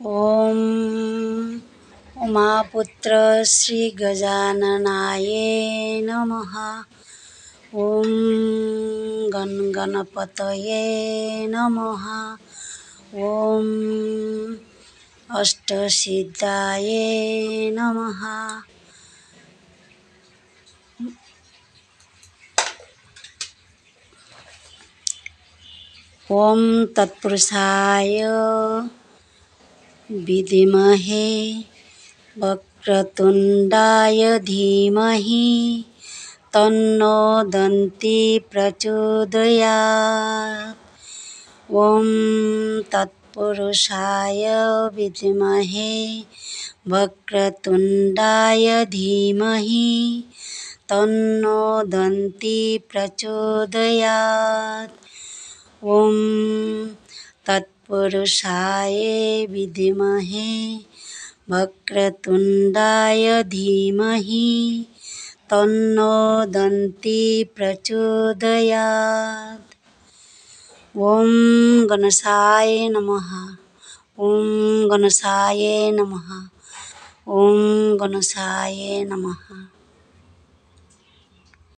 ॐ उमापुत्र श्री गजाननाय नमः ॐ गणगणपतये नमः ॐ अष्टसिद्धाय नमः ॐ तत्पुरुषाय विद्महे वक्रतुंडाय धीमहि तन्नो दंती प्रचोदयात् ओम तत्पुरुषाय विद्महे वक्रतुंडाय धीमहि तन्नो दंती प्रचोदयात् ओम तत् पुरुषाय विद्महे वक्रतुण्डाय धीमह तन्नो दंती प्रचोदयात् ॐ गणसाय नमः ॐ गणसाय नमः ॐ गणसाय नमः